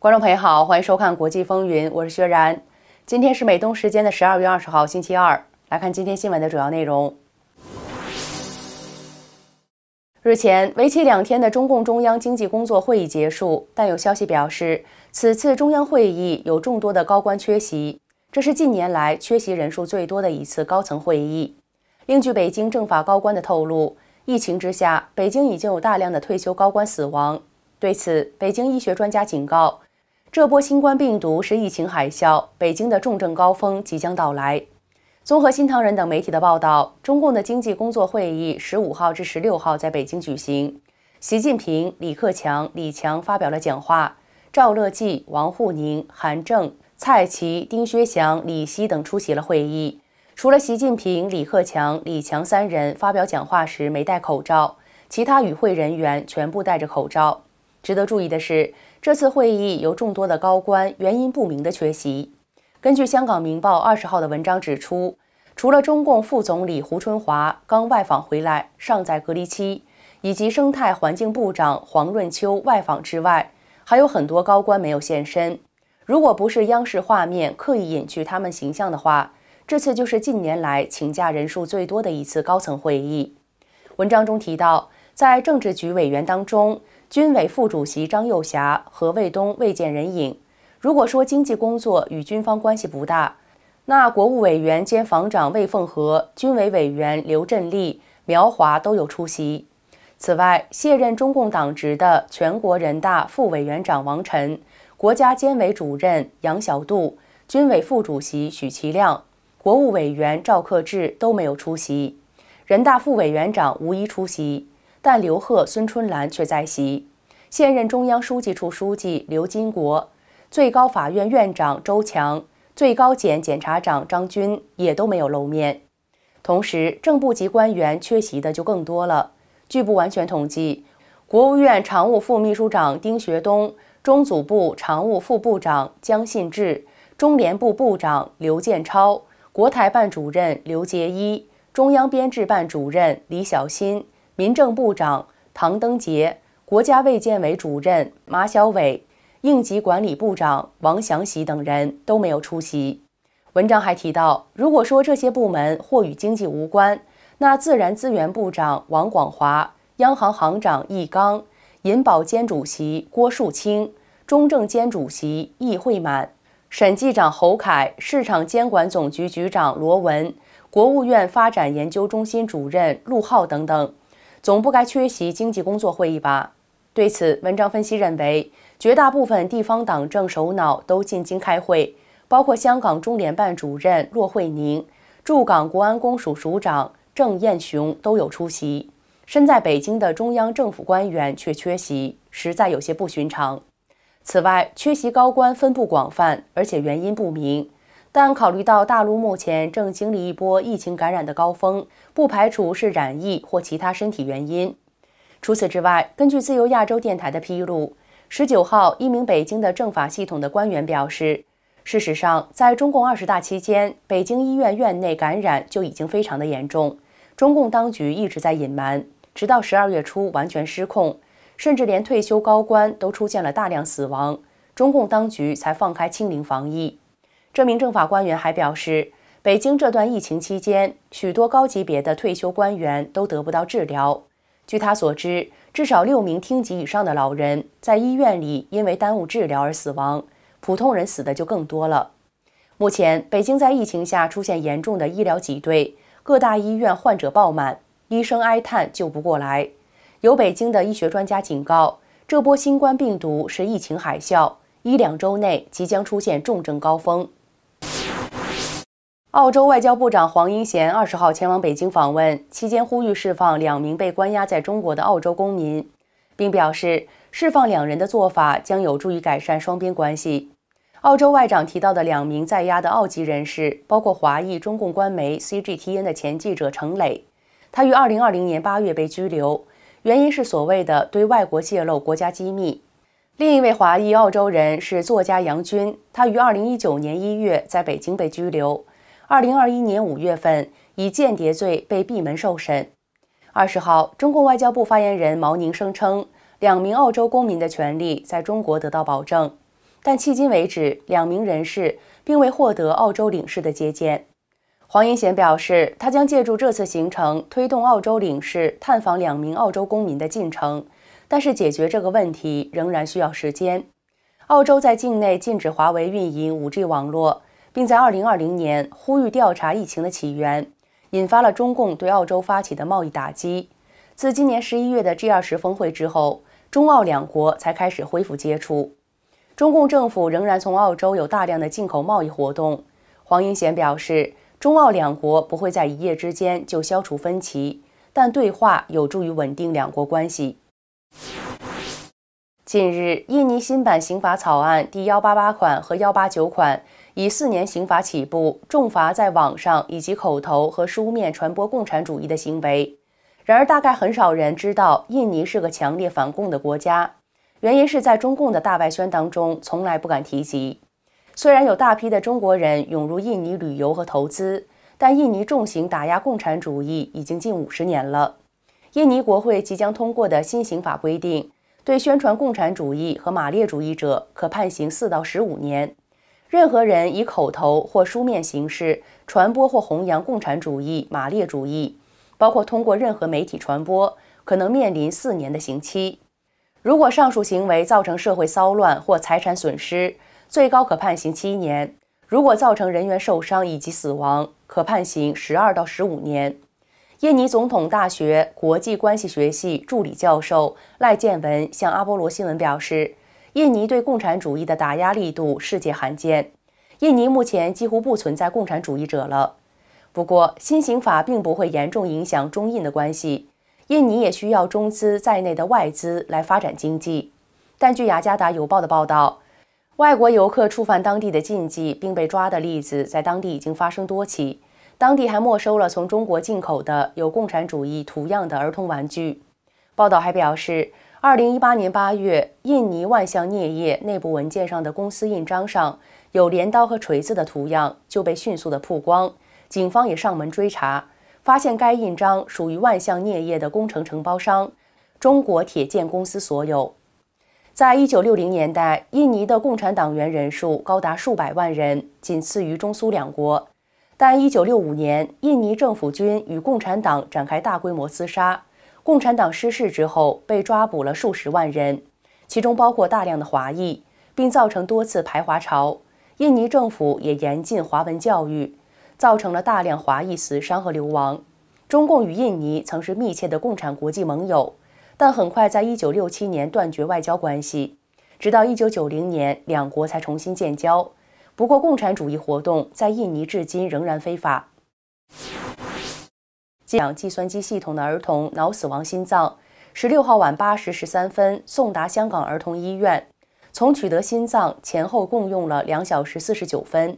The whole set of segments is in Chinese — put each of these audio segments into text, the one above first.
观众朋友好，欢迎收看《国际风云》，我是薛然。今天是美东时间的十二月二十号，星期二。来看今天新闻的主要内容。日前，为期两天的中共中央经济工作会议结束，但有消息表示，此次中央会议有众多的高官缺席，这是近年来缺席人数最多的一次高层会议。另据北京政法高官的透露，疫情之下，北京已经有大量的退休高官死亡。对此，北京医学专家警告。这波新冠病毒是疫情海啸，北京的重症高峰即将到来。综合《新唐人》等媒体的报道，中共的经济工作会议十五号至十六号在北京举行，习近平、李克强、李强发表了讲话，赵乐际、王沪宁、韩正、蔡奇、丁薛祥、李希等出席了会议。除了习近平、李克强、李强三人发表讲话时没戴口罩，其他与会人员全部戴着口罩。值得注意的是。这次会议有众多的高官原因不明的缺席。根据香港《明报》二十号的文章指出，除了中共副总理胡春华刚外访回来尚在隔离期，以及生态环境部长黄润秋外访之外，还有很多高官没有现身。如果不是央视画面刻意隐去他们形象的话，这次就是近年来请假人数最多的一次高层会议。文章中提到，在政治局委员当中。军委副主席张幼霞、何卫东未见人影。如果说经济工作与军方关系不大，那国务委员兼防长魏凤和、军委委员刘振立、苗华都有出席。此外，卸任中共党职的全国人大副委员长王晨、国家监委主任杨晓渡、军委副主席许其亮、国务委员赵克志都没有出席，人大副委员长无一出席。但刘贺、孙春兰却在席。现任中央书记处书记刘金国、最高法院院长周强、最高检检察长张军也都没有露面。同时，正部级官员缺席的就更多了。据不完全统计，国务院常务副秘书长丁学东、中组部常务副部长姜信志、中联部部长刘建超、国台办主任刘杰一、中央编制办主任李小新。民政部长唐登杰、国家卫健委主任马晓伟、应急管理部长王祥喜等人都没有出席。文章还提到，如果说这些部门或与经济无关，那自然资源部长王广华、央行行长易纲、银保监主席郭树清、中证监主席易会满、审计长侯凯、市场监管总局局长罗文、国务院发展研究中心主任陆浩等等。总不该缺席经济工作会议吧？对此，文章分析认为，绝大部分地方党政首脑都进京开会，包括香港中联办主任骆惠宁、驻港国安公署署长郑燕雄都有出席。身在北京的中央政府官员却缺席，实在有些不寻常。此外，缺席高官分布广泛，而且原因不明。但考虑到大陆目前正经历一波疫情感染的高峰，不排除是染疫或其他身体原因。除此之外，根据自由亚洲电台的披露，十九号一名北京的政法系统的官员表示，事实上，在中共二十大期间，北京医院院内感染就已经非常的严重，中共当局一直在隐瞒，直到十二月初完全失控，甚至连退休高官都出现了大量死亡，中共当局才放开清零防疫。这名政法官员还表示，北京这段疫情期间，许多高级别的退休官员都得不到治疗。据他所知，至少六名厅级以上的老人在医院里因为耽误治疗而死亡，普通人死的就更多了。目前，北京在疫情下出现严重的医疗挤兑，各大医院患者爆满，医生哀叹救不过来。有北京的医学专家警告，这波新冠病毒是疫情海啸，一两周内即将出现重症高峰。澳洲外交部长黄英贤二十号前往北京访问，期间呼吁释放两名被关押在中国的澳洲公民，并表示释放两人的做法将有助于改善双边关系。澳洲外长提到的两名在押的澳籍人士包括华裔中共官媒 CGTN 的前记者程磊，他于二零二零年八月被拘留，原因是所谓的对外国泄露国家机密。另一位华裔澳洲人是作家杨军，他于二零一九年一月在北京被拘留。二零二一年五月份，以间谍罪被闭门受审。二十号，中共外交部发言人毛宁声称，两名澳洲公民的权利在中国得到保证，但迄今为止，两名人士并未获得澳洲领事的接见。黄英贤表示，他将借助这次行程推动澳洲领事探访两名澳洲公民的进程，但是解决这个问题仍然需要时间。澳洲在境内禁止华为运营 5G 网络。并在二零二零年呼吁调查疫情的起源，引发了中共对澳洲发起的贸易打击。自今年十一月的 G 二十峰会之后，中澳两国才开始恢复接触。中共政府仍然从澳洲有大量的进口贸易活动。黄英贤表示，中澳两国不会在一夜之间就消除分歧，但对话有助于稳定两国关系。近日，印尼新版刑法草案第幺八八款和幺八九款。以四年刑罚起步，重罚在网上以及口头和书面传播共产主义的行为。然而，大概很少人知道，印尼是个强烈反共的国家。原因是在中共的大外宣当中，从来不敢提及。虽然有大批的中国人涌入印尼旅游和投资，但印尼重刑打压共产主义已经近五十年了。印尼国会即将通过的新刑法规定，对宣传共产主义和马列主义者可判刑四到十五年。任何人以口头或书面形式传播或弘扬共产主义、马列主义，包括通过任何媒体传播，可能面临四年的刑期。如果上述行为造成社会骚乱或财产损失，最高可判刑七年；如果造成人员受伤以及死亡，可判刑十二到十五年。印尼总统大学国际关系学系助理教授赖建文向阿波罗新闻表示。印尼对共产主义的打压力度世界罕见，印尼目前几乎不存在共产主义者了。不过新刑法并不会严重影响中印的关系，印尼也需要中资在内的外资来发展经济。但据雅加达邮报的报道，外国游客触犯当地的禁忌并被抓的例子在当地已经发生多起，当地还没收了从中国进口的有共产主义图样的儿童玩具。报道还表示。二零一八年八月，印尼万象镍业内部文件上的公司印章上有镰刀和锤子的图样，就被迅速的曝光。警方也上门追查，发现该印章属于万象镍业的工程承包商——中国铁建公司所有。在一九六零年代，印尼的共产党员人数高达数百万人，仅次于中苏两国。但一九六五年，印尼政府军与共产党展开大规模厮杀。共产党失势之后，被抓捕了数十万人，其中包括大量的华裔，并造成多次排华潮。印尼政府也严禁华文教育，造成了大量华裔死伤和流亡。中共与印尼曾是密切的共产国际盟友，但很快在一九六七年断绝外交关系，直到一九九零年两国才重新建交。不过，共产主义活动在印尼至今仍然非法。讲养计算机系统的儿童脑死亡心脏，十六号晚八时十三分送达香港儿童医院。从取得心脏前后共用了两小时四十九分。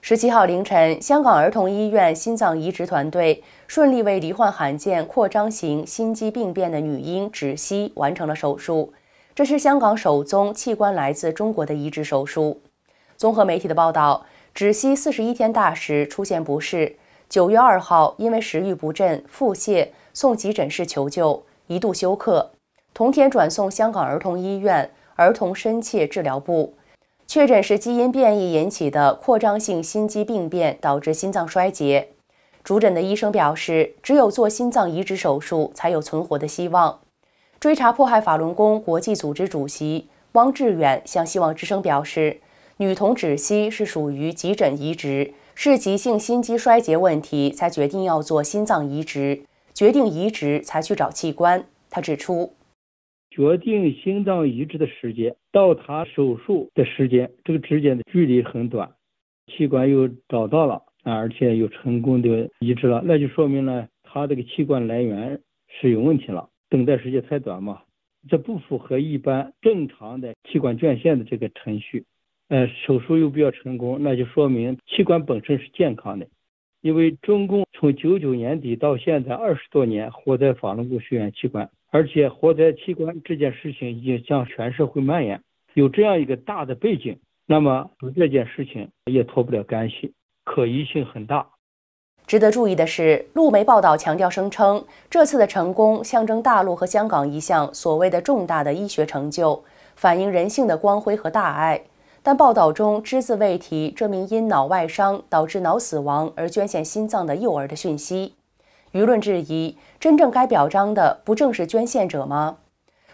十七号凌晨，香港儿童医院心脏移植团队顺利为罹患罕见扩张型心肌病变的女婴芷息完成了手术，这是香港首宗器官来自中国的移植手术。综合媒体的报道，芷息四十一天大时出现不适。九月二号，因为食欲不振、腹泻，送急诊室求救，一度休克。同天转送香港儿童医院儿童深切治疗部，确诊是基因变异引起的扩张性心肌病变导致心脏衰竭。主诊的医生表示，只有做心脏移植手术才有存活的希望。追查迫害法轮功国际组织主席汪志远向《希望之声》表示，女童止息是属于急诊移植。是急性心肌衰竭问题，才决定要做心脏移植，决定移植才去找器官。他指出，决定心脏移植的时间到他手术的时间，这个之间的距离很短，器官又找到了啊，而且又成功的移植了，那就说明呢，他这个器官来源是有问题了，等待时间太短嘛，这不符合一般正常的器官捐献的这个程序。呃，手术又比较成功，那就说明器官本身是健康的。因为中共从九九年底到现在二十多年，活在法轮功学员器官，而且活在器官这件事情已经向全社会蔓延，有这样一个大的背景，那么这件事情也脱不了干系，可疑性很大。值得注意的是，陆媒报道强调声称，这次的成功象征大陆和香港一项所谓的重大的医学成就，反映人性的光辉和大爱。但报道中只字未提这名因脑外伤导致脑死亡而捐献心脏的幼儿的讯息，舆论质疑：真正该表彰的不正是捐献者吗？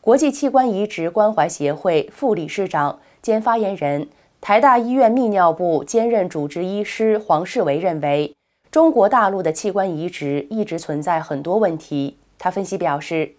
国际器官移植关怀协会副理事长兼发言人、台大医院泌尿部兼任主治医师黄世维认为，中国大陆的器官移植一直存在很多问题。他分析表示，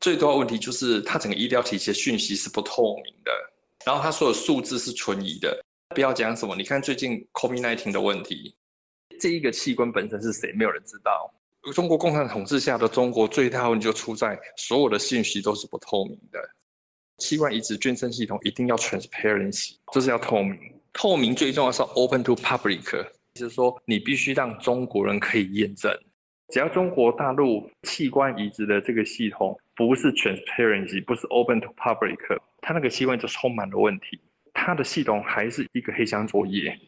最多问题就是他整个医疗体系的讯息是不透明的。然后他说的数字是存疑的，不要讲什么。你看最近 COVID-19 的问题，这一个器官本身是谁，没有人知道。中国共产统治下的中国最大问题就出在所有的信息都是不透明的。器官移植捐赠系统一定要 transparency，就是要透明。透明最重要是 open to public，就是说你必须让中国人可以验证。只要中国大陆器官移植的这个系统。不是 transparency，不是 open to public，它那个器官就充满了问题，它的系统还是一个黑箱作业。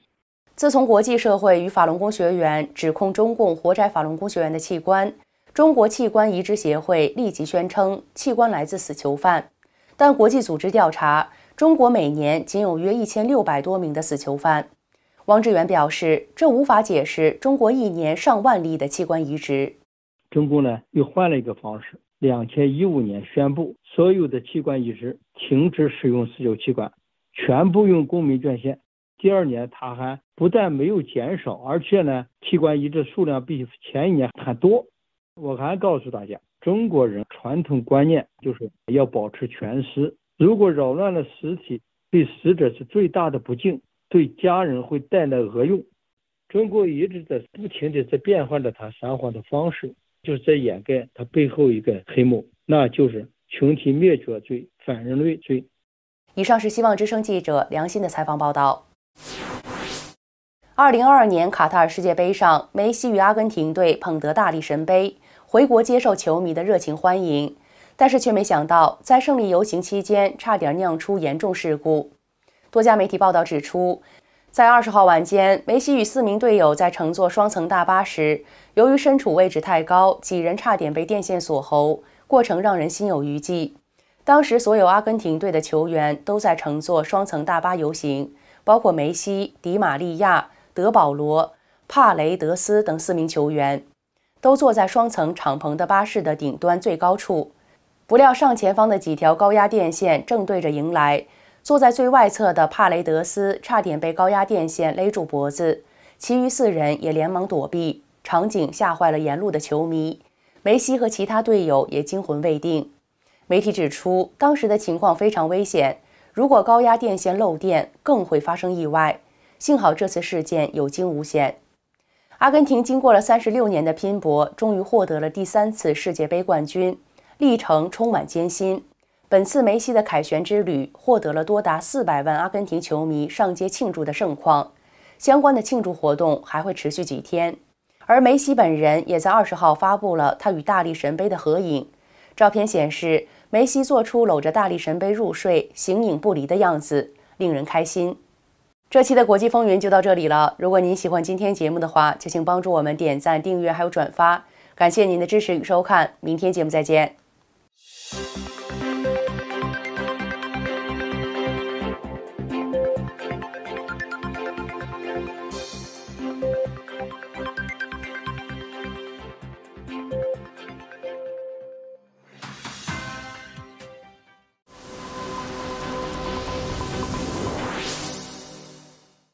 自从国际社会与法轮功学员指控中共活摘法轮功学员的器官，中国器官移植协会立即宣称器官来自死囚犯，但国际组织调查，中国每年仅有约一千六百多名的死囚犯。王志远表示，这无法解释中国一年上万例的器官移植。中共呢，又换了一个方式。两千一五年宣布，所有的器官移植停止使用私有器官，全部用公民捐献。第二年，他还不但没有减少，而且呢，器官移植数量比前一年还多。我还告诉大家，中国人传统观念就是要保持全尸，如果扰乱了尸体，对死者是最大的不敬，对家人会带来厄运。中国一直在不停的在变换着他撒谎的方式。就是在掩盖他背后一个黑幕，那就是群体灭绝罪、反人类罪。以上是希望之声记者梁鑫的采访报道。二零二二年卡塔尔世界杯上，梅西与阿根廷队捧得大力神杯，回国接受球迷的热情欢迎，但是却没想到在胜利游行期间差点酿出严重事故。多家媒体报道指出。在二十号晚间，梅西与四名队友在乘坐双层大巴时，由于身处位置太高，几人差点被电线锁喉，过程让人心有余悸。当时，所有阿根廷队的球员都在乘坐双层大巴游行，包括梅西、迪玛利亚、德保罗、帕雷德斯等四名球员，都坐在双层敞篷的巴士的顶端最高处。不料，上前方的几条高压电线正对着迎来。坐在最外侧的帕雷德斯差点被高压电线勒住脖子，其余四人也连忙躲避，场景吓坏了沿路的球迷。梅西和其他队友也惊魂未定。媒体指出，当时的情况非常危险，如果高压电线漏电，更会发生意外。幸好这次事件有惊无险。阿根廷经过了三十六年的拼搏，终于获得了第三次世界杯冠军，历程充满艰辛。本次梅西的凯旋之旅获得了多达四百万阿根廷球迷上街庆祝的盛况，相关的庆祝活动还会持续几天。而梅西本人也在二十号发布了他与大力神杯的合影，照片显示梅西做出搂着大力神杯入睡、形影不离的样子，令人开心。这期的国际风云就到这里了。如果您喜欢今天节目的话，就请帮助我们点赞、订阅还有转发，感谢您的支持与收看，明天节目再见。